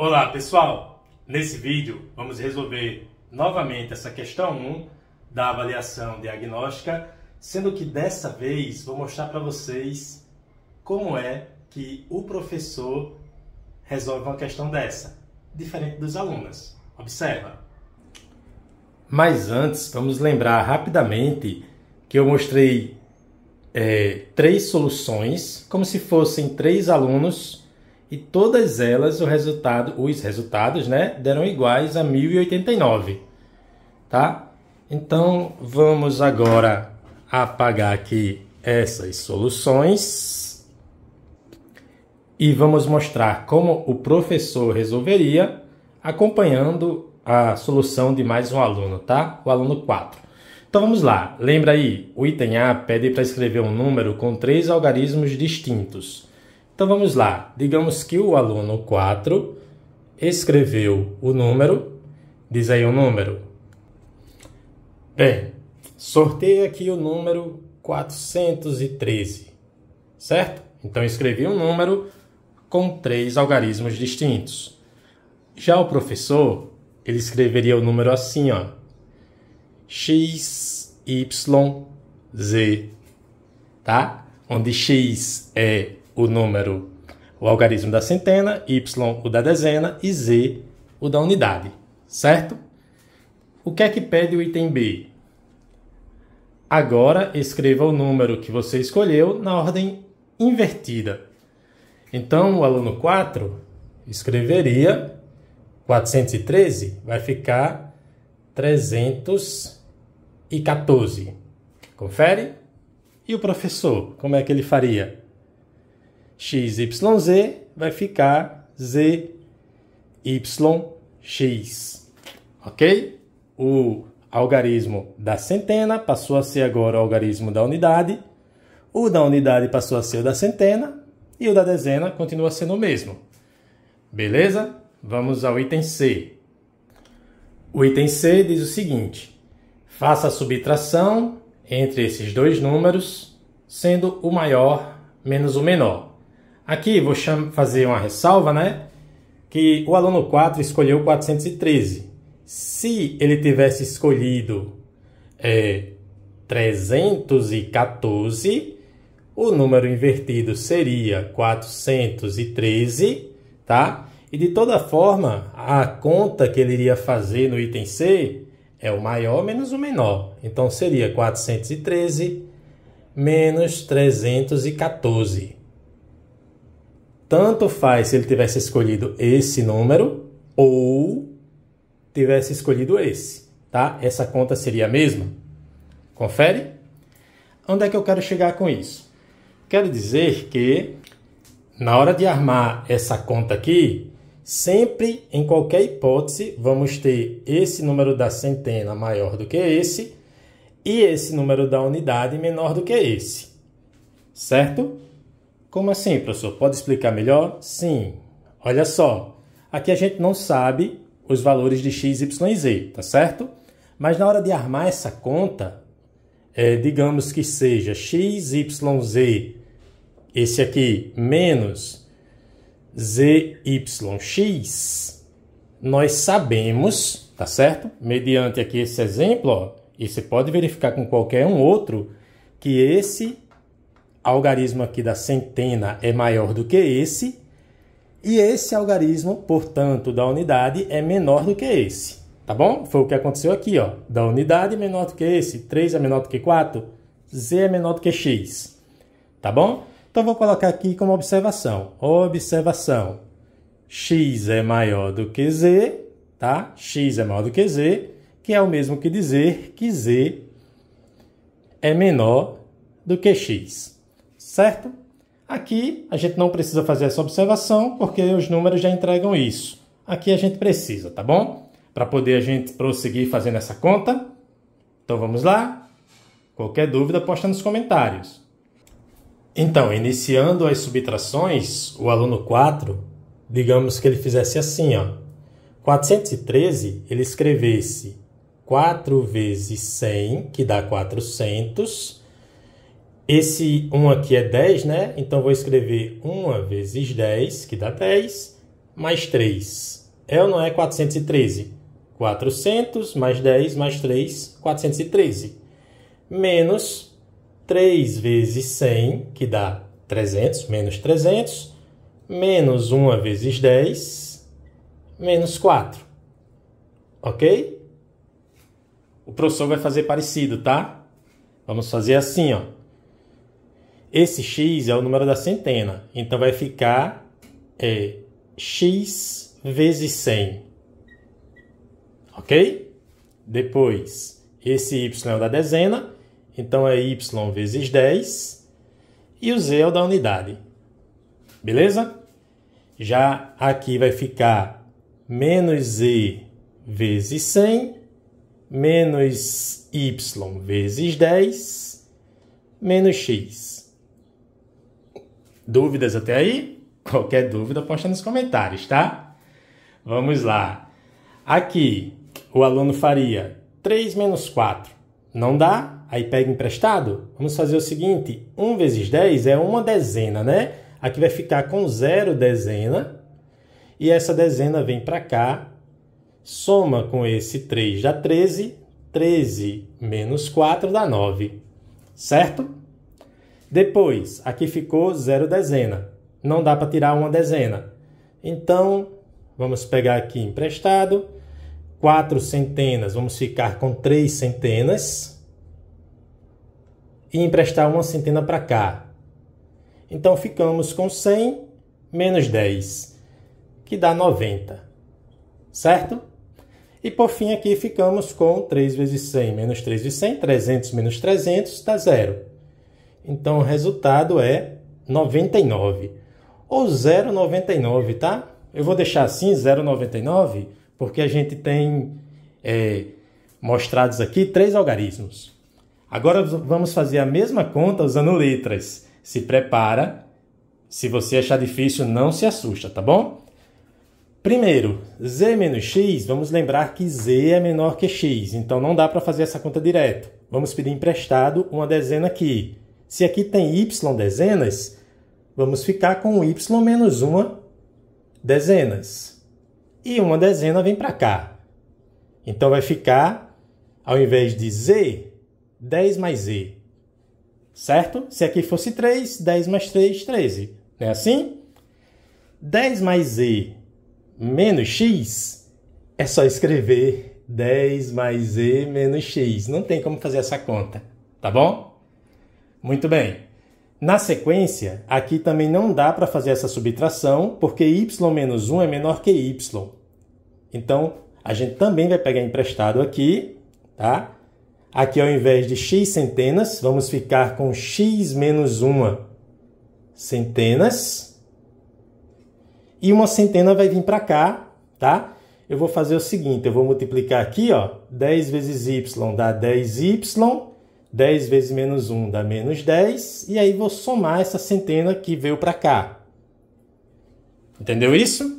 Olá pessoal, nesse vídeo vamos resolver novamente essa questão 1 da avaliação diagnóstica, sendo que dessa vez vou mostrar para vocês como é que o professor resolve uma questão dessa, diferente dos alunos. Observa. Mas antes, vamos lembrar rapidamente que eu mostrei é, três soluções, como se fossem três alunos e todas elas o resultado, os resultados, né, deram iguais a 1089, tá? Então vamos agora apagar aqui essas soluções e vamos mostrar como o professor resolveria acompanhando a solução de mais um aluno, tá? O aluno 4. Então vamos lá. Lembra aí, o item A pede para escrever um número com três algarismos distintos. Então vamos lá. Digamos que o aluno 4 escreveu o número. Diz aí o número. Bem, sorteia aqui o número 413, certo? Então escrevi um número com três algarismos distintos. Já o professor, ele escreveria o número assim, ó. X, Y, Z, tá? Onde X é o número, o algarismo da centena, y o da dezena e z o da unidade, certo? O que é que pede o item B? Agora escreva o número que você escolheu na ordem invertida. Então, o aluno 4 escreveria 413, vai ficar 314. Confere? E o professor, como é que ele faria? XYZ vai ficar ZYX. Ok? O algarismo da centena passou a ser agora o algarismo da unidade. O da unidade passou a ser o da centena. E o da dezena continua sendo o mesmo. Beleza? Vamos ao item C. O item C diz o seguinte: faça a subtração entre esses dois números, sendo o maior menos o menor. Aqui vou fazer uma ressalva, né? Que o aluno 4 escolheu 413. Se ele tivesse escolhido é, 314, o número invertido seria 413, tá? E de toda forma, a conta que ele iria fazer no item C é o maior menos o menor. Então seria 413 menos 314 tanto faz se ele tivesse escolhido esse número ou tivesse escolhido esse, tá? Essa conta seria a mesma. Confere? Onde é que eu quero chegar com isso? Quero dizer que na hora de armar essa conta aqui, sempre, em qualquer hipótese, vamos ter esse número da centena maior do que esse e esse número da unidade menor do que esse, certo? Como assim, professor? Pode explicar melhor? Sim. Olha só, aqui a gente não sabe os valores de x, y e z, tá certo? Mas na hora de armar essa conta, é, digamos que seja x, y, z, esse aqui, menos z, y, x. nós sabemos, tá certo? Mediante aqui esse exemplo, ó, e você pode verificar com qualquer um outro, que esse algarismo aqui da centena é maior do que esse, e esse algarismo, portanto, da unidade é menor do que esse. Tá bom? Foi o que aconteceu aqui, ó. Da unidade é menor do que esse, 3 é menor do que 4, z é menor do que x. Tá bom? Então vou colocar aqui como observação. Observação. x é maior do que z, tá? x é maior do que z, que é o mesmo que dizer que z é menor do que x certo? Aqui a gente não precisa fazer essa observação, porque os números já entregam isso. Aqui a gente precisa, tá bom? Para poder a gente prosseguir fazendo essa conta. Então vamos lá? Qualquer dúvida, posta nos comentários. Então, iniciando as subtrações, o aluno 4, digamos que ele fizesse assim, ó. 413, ele escrevesse 4 vezes 100, que dá 400, esse 1 aqui é 10, né? Então, vou escrever 1 vezes 10, que dá 10, mais 3. É ou não é 413? 400 mais 10 mais 3, 413. Menos 3 vezes 100, que dá 300, menos 300. Menos 1 vezes 10, menos 4. Ok? O professor vai fazer parecido, tá? Vamos fazer assim, ó. Esse x é o número da centena, então vai ficar é, x vezes 100. Ok? Depois, esse y é o da dezena, então é y vezes 10. E o z é o da unidade. Beleza? Já aqui vai ficar menos z vezes 100, menos y vezes 10, menos x. Dúvidas até aí? Qualquer dúvida, posta nos comentários, tá? Vamos lá. Aqui, o aluno faria 3 menos 4. Não dá? Aí pega emprestado? Vamos fazer o seguinte: 1 vezes 10 é uma dezena, né? Aqui vai ficar com zero dezena. E essa dezena vem para cá, soma com esse 3 dá 13, 13 menos 4 dá 9, certo? Depois, aqui ficou zero dezena. Não dá para tirar uma dezena. Então, vamos pegar aqui emprestado. Quatro centenas, vamos ficar com três centenas. E emprestar uma centena para cá. Então, ficamos com 100 menos 10, que dá 90. Certo? E por fim, aqui ficamos com 3 vezes 100 menos 3 vezes 100, 300 menos 300, dá zero. Então o resultado é 99 ou 0,99, tá? Eu vou deixar assim 0,99 porque a gente tem é, mostrados aqui três algarismos. Agora vamos fazer a mesma conta usando letras. Se prepara. Se você achar difícil, não se assusta, tá bom? Primeiro, z menos x, vamos lembrar que z é menor que x, então não dá para fazer essa conta direto. Vamos pedir emprestado uma dezena aqui. Se aqui tem y dezenas, vamos ficar com y menos uma dezenas. E uma dezena vem para cá. Então vai ficar, ao invés de z, 10 mais z. Certo? Se aqui fosse 3, 10 mais 3, 13. Não é assim? 10 mais z menos x é só escrever 10 mais z menos x. Não tem como fazer essa conta, tá bom? Muito bem. Na sequência, aqui também não dá para fazer essa subtração, porque y menos 1 é menor que y. Então, a gente também vai pegar emprestado aqui, tá? Aqui, ao invés de x centenas, vamos ficar com x menos 1 centenas. E uma centena vai vir para cá, tá? Eu vou fazer o seguinte, eu vou multiplicar aqui, ó, 10 vezes y dá 10y, 10 vezes menos 1 dá menos 10, e aí vou somar essa centena que veio para cá. Entendeu isso?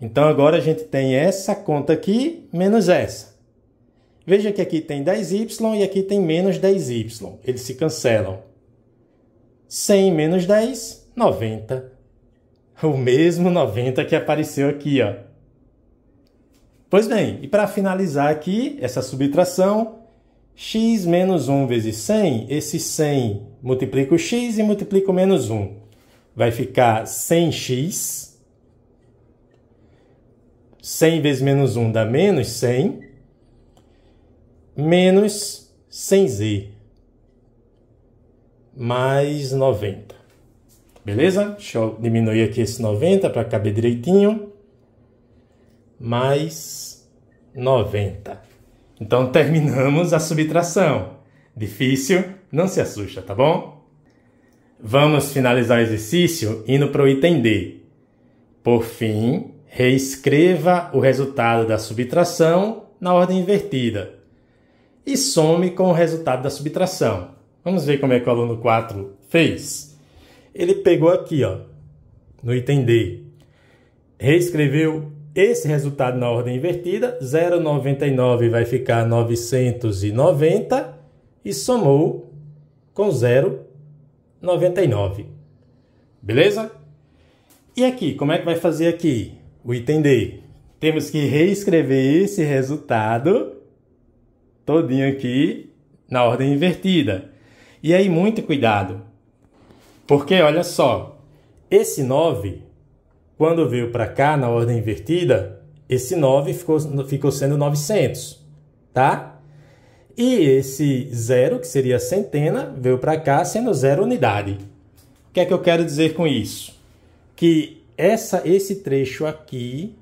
Então agora a gente tem essa conta aqui menos essa. Veja que aqui tem 10y e aqui tem menos 10y. Eles se cancelam. 100 menos 10, 90. O mesmo 90 que apareceu aqui, ó. Pois bem, e para finalizar aqui essa subtração, x menos 1 vezes 100, esse 100 multiplica o x e multiplica o menos 1. Vai ficar 100x. 100 vezes menos 1 dá menos 100. Menos 100z. Mais 90. Beleza? Deixa eu diminuir aqui esse 90 para caber direitinho. Mais 90. Então terminamos a subtração. Difícil, não se assusta, tá bom? Vamos finalizar o exercício indo para o item D. Por fim, reescreva o resultado da subtração na ordem invertida e some com o resultado da subtração. Vamos ver como é que o aluno 4 fez. Ele pegou aqui, ó, no item D, reescreveu esse resultado na ordem invertida, 0,99 vai ficar 990 e somou com 0,99. Beleza? E aqui, como é que vai fazer aqui? O item D. Temos que reescrever esse resultado todinho aqui na ordem invertida. E aí, muito cuidado. Porque, olha só, esse 9 quando veio para cá, na ordem invertida, esse 9 ficou, ficou sendo 900, tá? E esse zero, que seria centena, veio para cá sendo zero unidade. O que é que eu quero dizer com isso? Que essa, esse trecho aqui,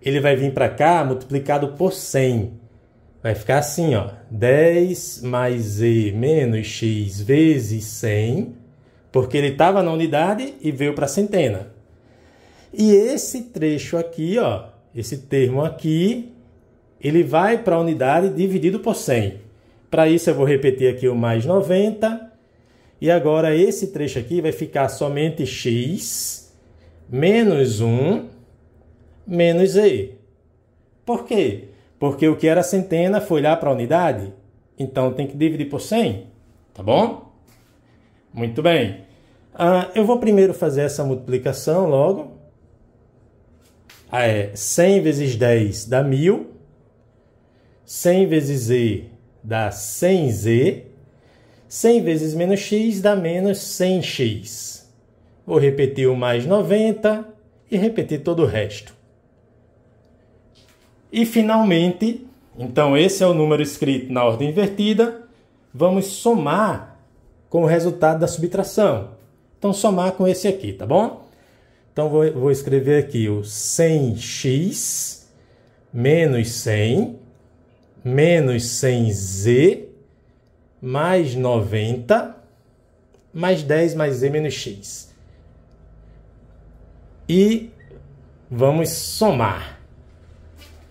ele vai vir para cá multiplicado por 100. Vai ficar assim, ó, 10 mais e menos x vezes 100, porque ele estava na unidade e veio para a centena. E esse trecho aqui, ó, esse termo aqui, ele vai para a unidade dividido por 100. Para isso eu vou repetir aqui o mais 90. E agora esse trecho aqui vai ficar somente x menos 1 menos e. Por quê? Porque o que era centena foi lá para a unidade. Então tem que dividir por 100, tá bom? Muito bem. Ah, eu vou primeiro fazer essa multiplicação logo. Ah, é 100 vezes 10 dá 1000, 100 vezes Z dá 100Z, 100 vezes menos X dá menos 100X. Vou repetir o mais 90 e repetir todo o resto. E finalmente, então esse é o número escrito na ordem invertida, vamos somar com o resultado da subtração. Então somar com esse aqui, tá bom? Então vou, vou escrever aqui o 100x menos 100 menos 100z mais 90 mais 10 mais z menos x. E vamos somar.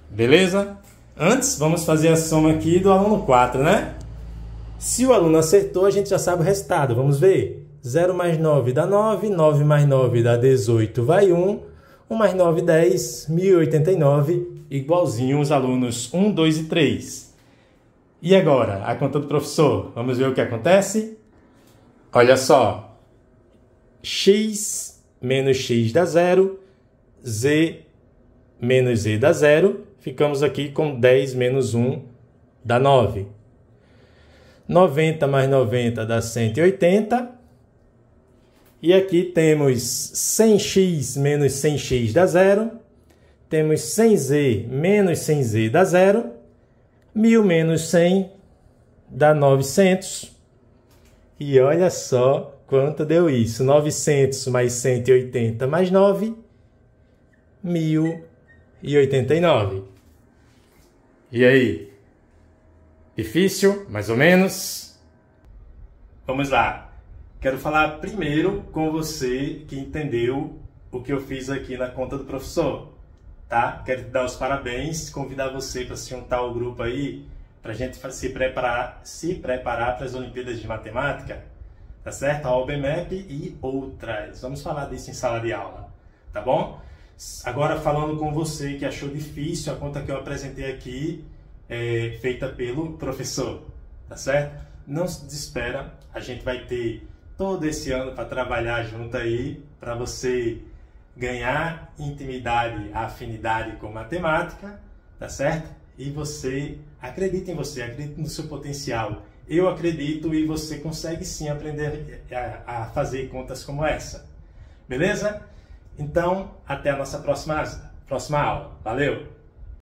Beleza? Antes, vamos fazer a soma aqui do aluno 4, né? Se o aluno acertou, a gente já sabe o resultado. Vamos ver. 0 mais 9 dá 9, 9 mais 9 dá 18, vai 1. 1 mais 9, 10, 1089, igualzinho os alunos 1, 2 e 3. E agora, a conta do professor, vamos ver o que acontece? Olha só, x menos x dá 0, z menos z dá 0, ficamos aqui com 10 menos 1 dá 9. 90 mais 90 dá 180, e aqui temos 100x menos 100x dá zero. Temos 100z menos 100z dá zero. 1000 menos 100 dá 900. E olha só quanto deu isso. 900 mais 180 mais 9, 1089. E aí? Difícil, mais ou menos? Vamos lá. Quero falar primeiro com você que entendeu o que eu fiz aqui na conta do professor, tá? Quero te dar os parabéns, convidar você para se juntar ao grupo aí, para a gente se preparar, se preparar para as Olimpíadas de Matemática, tá certo? A OBMEP e outras. Vamos falar disso em sala de aula, tá bom? Agora falando com você que achou difícil a conta que eu apresentei aqui, é, feita pelo professor, tá certo? Não se desespera, a gente vai ter todo esse ano para trabalhar junto aí, para você ganhar intimidade, afinidade com matemática, tá certo? E você acredita em você, acredita no seu potencial. Eu acredito e você consegue sim aprender eh, a, fazer contas como essa. Beleza? Então, até a nossa próxima, próxima aula. Valeu!